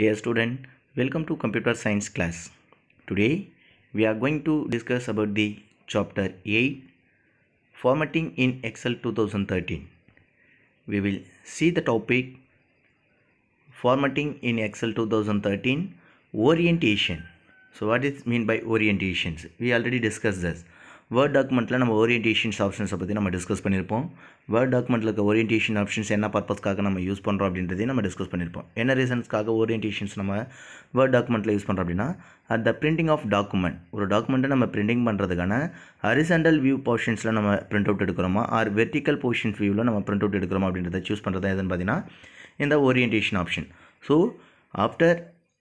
Dear student, welcome to computer science class. Today we are going to discuss about the chapter 8 formatting in Excel 2013. We will see the topic formatting in Excel 2013 orientation. So what is mean by orientations? We already discussed this. Word டாக்குமெண்ட்டில் நம்ம orientations ஆப்ஷன்ஸை பற்றி நம்ம discuss பண்ணியிருப்போம் word டாக்குமெண்ட்டில் இருக்க orientation options என்ன பர்பஸ்க்காக நம்ம use பண்ணுறோம் அப்படின்றதையும் நம்ம டிஸ்கஸ் பண்ணியிருப்போம் என்ன ரீசன்ஸ்க்காக ஓரியன்டேஷன்ஸ் நம்ம வேர்ட் டாக்குமெண்ட்டில் யூஸ் பண்ணுறோம் அப்படின்னா at the printing of document ஒரு டாக்குமெண்ட்டை நம்ம பிரிண்டிங் பண்ணுறதுக்கான ஹரிசண்டல் வியூ போர்ஷன்ஸில் நம்ம பிரிண்ட் அவுட் எடுக்கிறோமா ஆர் வெர்டிக்கல் போர்ஷன் வியூவில் நம்ம பிரிண்ட் அவுட் எடுக்கிறோமா அப்படின்றத சூஸ் பண்ணுறது எதுன்னு பார்த்தீங்கன்னா இந்த orientation option so after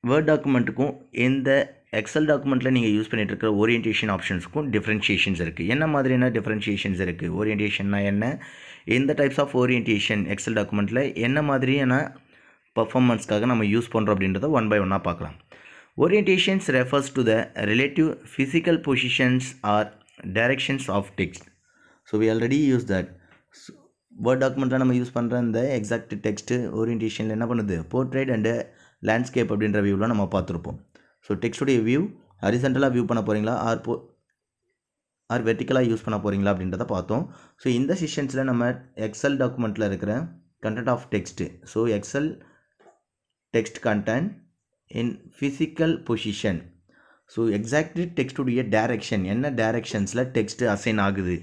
word டாக்குமெண்ட்டுக்கும் எந்த எக்ஸல் டாக்குமெண்ட்டில் நீங்கள் யூஸ் பண்ணிகிட்டு இருக்கிற ஓரியன்டேஷன் ஆப்ஷன்ஸுக்கும் டிஃப்ரென்ஷியேஷன்ஸ் இருக்குது என்ன மாதிரியான டிஃப்ரென்ஷியேஷன்ஸ் இருக்குது ஓரியன்டேஷன்னா என்ன எந்த டைப்ஸ் ஆஃப் ஓரியன்டேஷன் எக்ஸல் டாக்குமெண்ட்டில் என்ன மாதிரியான பர்ஃபார்மன்ஸ்க்காக நம்ம யூஸ் பண்ணுறோம் அப்படின்றத ஒன் பை ஒன்னாக பார்க்கலாம் orientations refers to the relative physical positions or directions of text so we already use that word டாக்குமெண்ட்டில் நம்ம யூஸ் பண்ணுற இந்த எக்ஸாக்ட் டெக்ஸ்ட்டு ஓரியன்டேஷனில் என்ன பண்ணுது போர்ட்ரேட் அண்டு லேண்ட்ஸ்கேப் அப்படின்ற வியூவில் நம்ம பார்த்துருப்போம் ஸோ டெக்ஸ்டுடைய வியூ ஹரிசென்டலாக வியூ பண்ண போகிறீங்களா ஆர் போ ஆர் வெர்டிக்கலாக யூஸ் பண்ண போகிறீங்களா அப்படின்றத பார்த்தோம் ஸோ இந்த செஷன்ஸில் நம்ம எக்ஸல் டாக்குமெண்ட்டில் இருக்கிற content of text so excel text content in physical position so exactly டெக்ஸ்டுடைய டேரெக்ஷன் என்ன டேரெக்ஷன்ஸில் டெக்ஸ்ட்டு அசைன் ஆகுது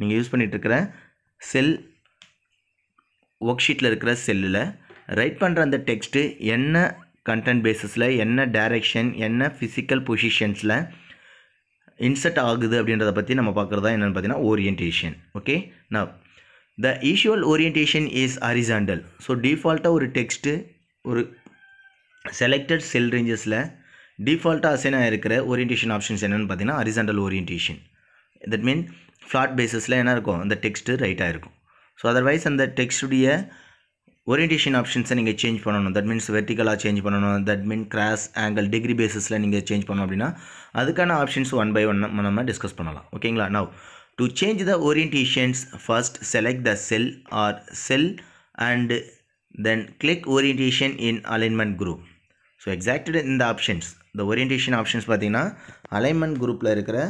நீங்கள் யூஸ் பண்ணிகிட்ருக்கிற செல் ஒர்க் ஷீட்டில் இருக்கிற செல்லில் ரைட் பண்ணுற அந்த டெக்ஸ்ட்டு என்ன கண்டென்ட் பேஸஸில் என்ன டைரெக்ஷன் என்ன ஃபிசிக்கல் பொசிஷன்ஸில் இன்சர்ட் ஆகுது அப்படின்றத பற்றி நம்ம பார்க்குறதா என்னென்னு பார்த்தீங்கன்னா ஓரியன்டேஷன் ஓகே நான் the usual orientation is horizontal so டிஃபால்ட்டாக ஒரு டெக்ஸ்ட்டு ஒரு செலக்டட் செல் ரேஞ்சஸில் டிஃபால்ட்டாக அசைனாக இருக்கிற ஓரியன்டேஷன் ஆப்ஷன்ஸ் என்னென்னு பார்த்தீங்கன்னா horizontal orientation that mean flat பேஸஸில் என்ன இருக்கும் அந்த டெக்ஸ்ட்டு ரைட்டாக இருக்கும் ஸோ அதர்வைஸ் அந்த டெக்ஸ்டுடைய ஓரியன்டேஷன் ஆப்ஷன்ஸை நீங்கள் சேஞ்ச் பண்ணணும் தட் மீன்ஸ் வெர்டிக்கலாக சேஞ்ச் பண்ணணும் that mean cross angle degree பேசிஸில் நீங்கள் சேஞ்ச் பண்ணணும் அப்படின்னா அதுக்கான ஆப்ஷன்ஸ் ஒன் பை ஒன் நம்ம டிஸ்கஸ் பண்ணலாம் ஓகேங்களா now to change the orientations first select the cell or cell and then click orientation in alignment group so exactly இந்த options இந்த ஓரியன்டேஷன் ஆப்ஷன்ஸ் பார்த்தீங்கன்னா அலைன்மெண்ட் குரூப்பில் இருக்கிற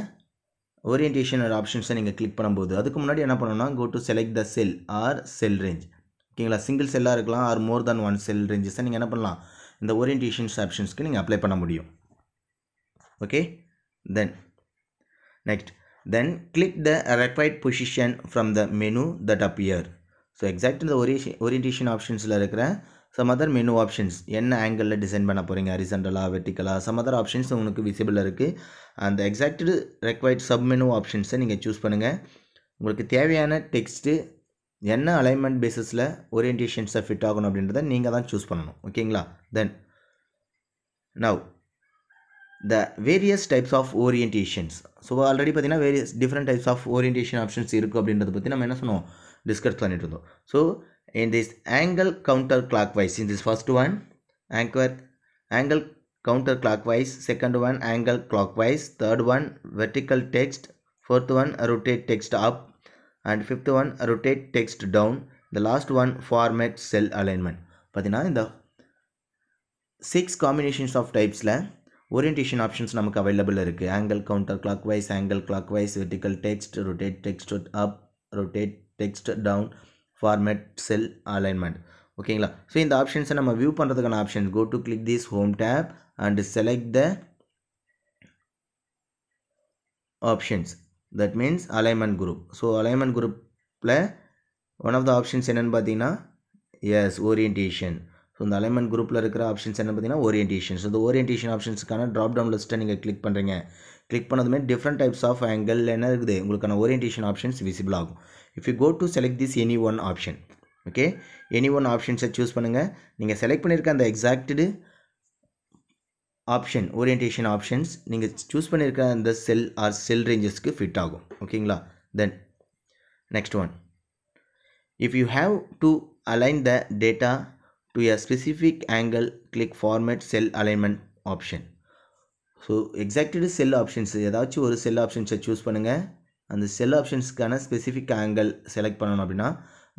ஓரியன்டேஷன் ஆப்ஷன்ஸை நீங்கள் கிளிக் பண்ணும்போது அதுக்கு முன்னாடி என்ன பண்ணணும்னா go to select the cell or cell range ஓகேங்களா சிங்கிள் செல்லாக இருக்கலாம் ஆர் மோர் தேன் ஒன் செல் ரேஞ்சஸை நீங்கள் என்ன பண்ணலாம் இந்த ஓரியன்டேஷன்ஸ் ஆப்ஷன்ஸ்க்கு நீங்கள் அப்ளை பண்ண முடியும் okay then next then click the required position from the menu that appear so exact இந்த ஓரியேஷன் ஓரியன்டேஷன் ஆப்ஷன்ஸில் இருக்கிற சம் அதர் மெனு ஆப்ஷன்ஸ் என்ன ஆங்கிளில் டிசைன் பண்ண போகிறீங்க ஹரிசென்டலாக வெர்டிக்கலாக சம் அதர் ஆப்ஷன்ஸ் உங்களுக்கு விசிபிளாக இருக்குது அந்த எக்ஸாக்டு ரெக்வைர்ட் சப் மெனு ஆப்ஷன்ஸை நீங்கள் சூஸ் பண்ணுங்கள் உங்களுக்கு தேவையான டெக்ஸ்ட்டு என்ன அலைன்மெண்ட் பேசிஸில் ஓரியன்டேஷன்ஸை ஃபிட் ஆகணும் அப்படின்றத நீங்கள் தான் சூஸ் பண்ணணும் ஓகேங்களா then now the various types of orientations so already பார்த்தீங்கன்னா various different types of orientation options இருக்குது அப்படின்றத பற்றி நம்ம என்ன சொன்னோம் டிஸ்கஸ் பண்ணிட்டு இருந்தோம் so in this angle counter clockwise in this first one anchor angle counter clockwise second one angle clockwise third one vertical text fourth one rotate text up and fifth one rotate text down the last one format cell alignment பார்த்தீங்கன்னா இந்த six combinations of டைப்ஸில் orientation options நமக்கு available இருக்குது angle counterclockwise angle clockwise vertical text rotate text up rotate text down format cell alignment ஓகேங்களா so இந்த ஆப்ஷன்ஸை நம்ம view பண்ணுறதுக்கான options go to click this home tab and select the options that means alignment group so alignment குரூப்பில் one of the options என்னென்னு பார்த்தீங்கன்னா as orientation so இந்த alignment குரூப்பில் இருக்கிற ஆப்ஷன்ஸ் என்ன பார்த்தீங்கன்னா ஓரியன்டேஷன் ஸோ இந்த ஓரியன்டேஷன் ஆப்ஷன்ஸ்க்கான ட்ராப் டவுன் லிஸ்ட்டை நீங்கள் கிளிக் பண்ணுறீங்க கிளிக் பண்ணதுமே டிஃப்ரெண்ட் டைப்ஸ் ஆஃப் ஆங்கிள் என்ன இருக்குது உங்களுக்கான ஓரியன்டேஷன் ஆப்ஷன்ஸ் விசிபிள் ஆகும் if you go to select this any one option okay any one ஆப்ஷன்ஸை சூஸ் பண்ணுங்கள் நீங்கள் செலக்ட் பண்ணியிருக்க அந்த எக்ஸாக்டு ஆப்ஷன் ஓரியன்டேஷன் ஆப்ஷன்ஸ் நீங்கள் சூஸ் பண்ணியிருக்க அந்த செல் ஆர் செல் ரேஞ்சஸ்க்கு ஃபிட் ஆகும் ஓகேங்களா then next one if you have to align the data to a specific angle click format cell alignment option so exacted cell options ஏதாச்சும் ஒரு cell ஆப்ஷன்ஸை choose பண்ணுங்கள் அந்த செல் ஆப்ஷன்ஸ்க்கான ஸ்பெசிஃபிக் ஆங்கிள் செலக்ட் பண்ணணும் அப்படின்னா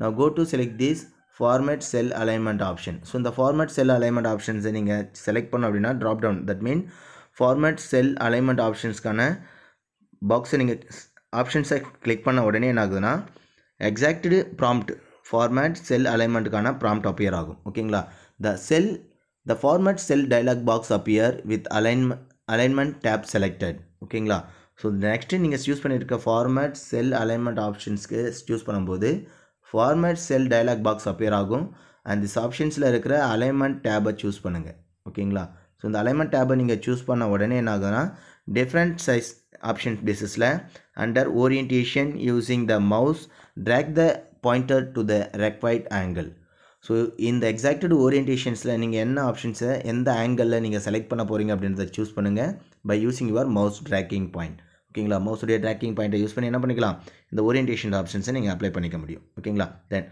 நான் go to select these format cell alignment option so இந்த ஃபார்மேட் செல் அலைன்மெண்ட் ஆப்ஷன்ஸை நீங்கள் செலக்ட் பண்ணோம் அப்படின்னா drop down that mean format cell alignment ஆப்ஷன்ஸ்க்கான பாக்ஸை நீங்கள் ஆப்ஷன்ஸை கிளிக் பண்ண உடனே என்ன ஆகுதுன்னா எக்ஸாக்டு ப்ராம்ப்ட் ஃபார்மேட் செல் அலைன்மெண்ட்டுக்கான ப்ராம்ப்ட் அப்பியர் ஆகும் ஓகேங்களா the cell the format cell dialog box appear with alignment alignment tab selected ஓகேங்களா ஸோ நெக்ஸ்ட்டு நீங்கள் சூஸ் பண்ணியிருக்க ஃபார்மேட் செல் அலைன்மெண்ட் ஆப்ஷன்ஸ்க்கு சூஸ் பண்ணும்போது format cell dialog box appear ஆகும் and this ஆப்ஷன்ஸில் இருக்கிற அலைன்மெண்ட் டேபை சூஸ் பண்ணுங்கள் ஓகேங்களா ஸோ இந்த அலைன்மெண்ட் டேபை நீங்கள் சூஸ் பண்ண உடனே என்ன ஆகுதுன்னா டிஃப்ரெண்ட் சைஸ் ஆப்ஷன் பேசிஸில் under orientation using the mouse track the pointer to the required angle so இந்த எக்ஸாக்டட் ஓரியன்டேஷன்ஸில் நீங்கள் என்ன ஆப்ஷன்ஸை எந்த ஆங்கிளில் நீங்கள் செலக்ட் பண்ண போகிறீங்க அப்படின்றத சூஸ் பண்ணுங்கள் by using your mouse tracking point ஓகேங்களா மவுஸுடைய ட்ராக்கிங் பாயிண்ட்டை யூஸ் பண்ணி என்ன பண்ணிக்கலாம் இந்த ஓரியன்டேஷன் ஆப்ஷன்ஸை நீங்கள் அப்ளை பண்ணிக்க முடியும் ஓகேங்களா then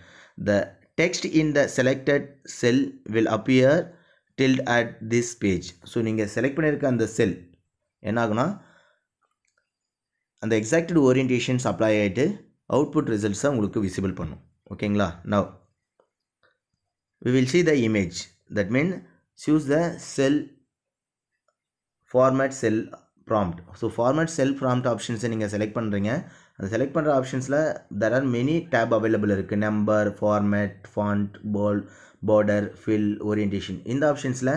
the text in the selected cell will appear tilt at this page so நீங்கள் செலக்ட் பண்ணியிருக்க அந்த செல் என்ன ஆகுனா அந்த எக்ஸாக்டட் ஓரியன்டேஷன்ஸ் அப்ளை ஆகிட்டு அவுட்புட் ரிசல்ட்ஸை உங்களுக்கு விசிபிள் பண்ணும் ஓகேங்களா now we will see the image that mean choose the cell format cell prompt so format cell prompt ஆப்ஷன்ஸை நீங்கள் செலக்ட் பண்ணுறீங்க அந்த செலக்ட் பண்ணுற ஆப்ஷன்ஸில் there are many tab available இருக்குது number format font bold border fill orientation இந்த ஆப்ஷன்ஸில்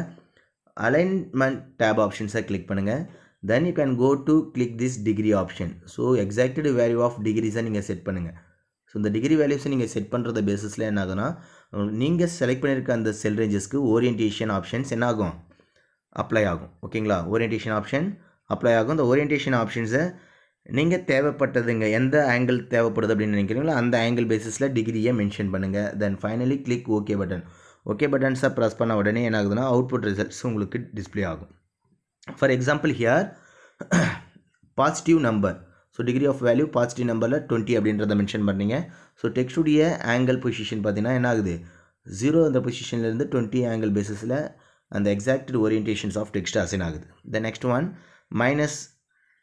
alignment tab ஆப்ஷன்ஸை கிளிக் பண்ணுங்கள் then you can go to click this degree option so exacted value of டிகிரிஸை நீங்கள் செட் பண்ணுங்கள் ஸோ இந்த டிகிரி வேல்யூஸை நீங்கள் செட் பண்ணுறத பேசிஸில் என்ன ஆகுதுன்னா நீங்கள் செலக்ட் பண்ணியிருக்க அந்த செல் ரேஞ்சஸ்க்கு ஓரியன்டேஷன் ஆப்ஷன்ஸ் என்ன ஆகும் அப்ளை ஆகும் ஓகேங்களா ஓரியன்டேஷன் ஆப்ஷன் அப்ளை ஆகும் இந்த ஓரியன்டேஷன் ஆப்ஷன்ஸை நீங்கள் தேவைப்பட்டதுங்க எந்த ஆங்கிள் தேவைப்படுது அப்படின்னு நினைக்கிறீங்களோ அந்த ஆங்கிள் பேசிஸில் டிகிரியை மென்ஷன் பண்ணுங்கள் then finally click okay button okay பட்டன்ஸை ப்ரெஸ் பண்ண உடனே என்ன ஆகுதுன்னா அவுட்புட் ரிசல்ட்ஸ் உங்களுக்கு டிஸ்பிளே ஆகும் for example here positive number so degree of value positive நம்பரில் டுவெண்ட்டி அப்படின்றத மென்ஷன் பண்ணீங்க ஸோ டெக்ஸ்டுடைய ஆங்கிள் பொசிஷன் பார்த்தீங்கன்னா என்ன ஆகுது ஜீரோ அந்த பொசிஷன்லேருந்து டுவெண்ட்டி ஆங்கிள் பேசிஸில் அந்த exact orientations of text assign ஆகுது the next one minus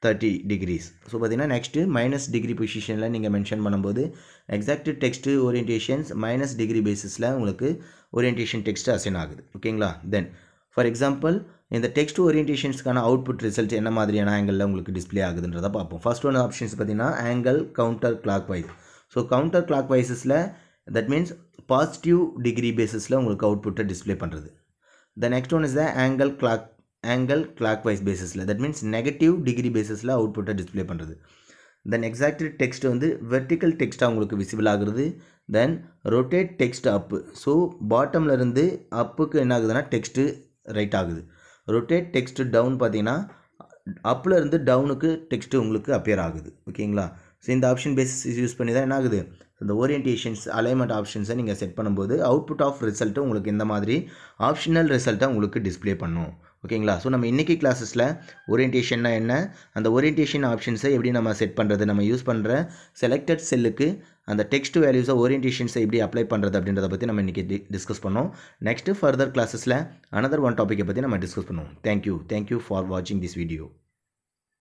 thirty degrees so பார்த்தீங்கன்னா நெக்ஸ்ட்டு மைனஸ் டிகிரி பொசிஷனில் நீங்கள் மென்ஷன் பண்ணும்போது exact text orientations minus degree பேசிஸில் உங்களுக்கு ஓரியன்டேஷன் டெக்ஸ்ட் அசைன் ஆகுது ஓகேங்களா தென் ஃபார் எக்ஸாம்பிள் இந்த டெக்ஸ்ட் ஓரியன்டேஷன்ஸ்க்கான அவுட்புட் ரிசல்ட் என்ன மாதிரியான ஆங்கிளில் உங்களுக்கு டிஸ்பிளே ஆகுதுன்றதை பார்ப்போம் ஃபர்ஸ்ட் ஒன் ஆப்ஷன்ஸ் பார்த்தீங்கன்னா angle counterclockwise so கவுண்டர் கிளாக் வைஸஸில் தட் மீன்ஸ் பாசிட்டிவ் டிகிரி பேஸிஸில் உங்களுக்கு அவுட்புட்டை டிஸ்பிளே பண்ணுறது the next one is the angle clock angle clockwise பேசிஸில் தட் மீன்ஸ் நெகட்டிவ் டிகிரி பேசிஸில் அவுட்புட்டை டிஸ்பிளே பண்ணுறது தென் எக்ஸாக்டட் டெக்ஸ்ட் வந்து வெர்டிக்கல் டெக்ஸ்ட்டாக உங்களுக்கு விசிபிள் ஆகுறது then rotate text up so பாட்டம்லேருந்து அப்புக்கு என்ன ஆகுதுன்னா டெக்ஸ்ட்டு ரைட் ஆகுது ரொட்டேட் டெக்ஸ்ட்டு டவுன் பார்த்தீங்கன்னா அப்லேருந்து டவுனுக்கு டெக்ஸ்ட்டு உங்களுக்கு அப்பியர் ஆகுது ஓகேங்களா ஸோ இந்த ஆப்ஷன் பேஸிஸ் யூஸ் பண்ணி தான் என்ன ஆகுது இந்த ஓரியன்டேஷன்ஸ் அலைன்மெண்ட் ஆப்ஷன்ஸை நீங்கள் செட் பண்ணும்போது அவுட்புட் ஆஃப் ரிசல்ட்டு உங்களுக்கு இந்த மாதிரி ஆப்ஷனல் ரிசல்ட்டை உங்களுக்கு டிஸ்பிளே பண்ணும் ஓகேங்களா ஸோ நம்ம இன்றைக்கி கிளாஸஸில் ஓரியன்டேஷன்னா என்ன அந்த ஓரியன்டேஷன் ஆப்ஷன்ஸை எப்படி நம்ம செட் பண்ணுறது நம்ம யூஸ் பண்ணுற செலக்டட் செல்லுக்கு அந்த டெக்ஸ்ட் வேல்யூஸை ஓரியன்டேஷன்ஸை எப்படி அப்ளை பண்ணுறது அப்படின்றத பற்றி நம்ம இன்றைக்கி டிஸ்கஸ் பண்ணோம் நெக்ஸ்ட்டு ஃபர்தர் கிளாஸஸில் அனதர் ஒன் டாப்பிக்கை பற்றி நம்ம டிஸ்கஸ் பண்ணுவோம் தேங்க்யூ தேங்க்யூ ஃபார் வாட்சிங் திஸ் வீடியோ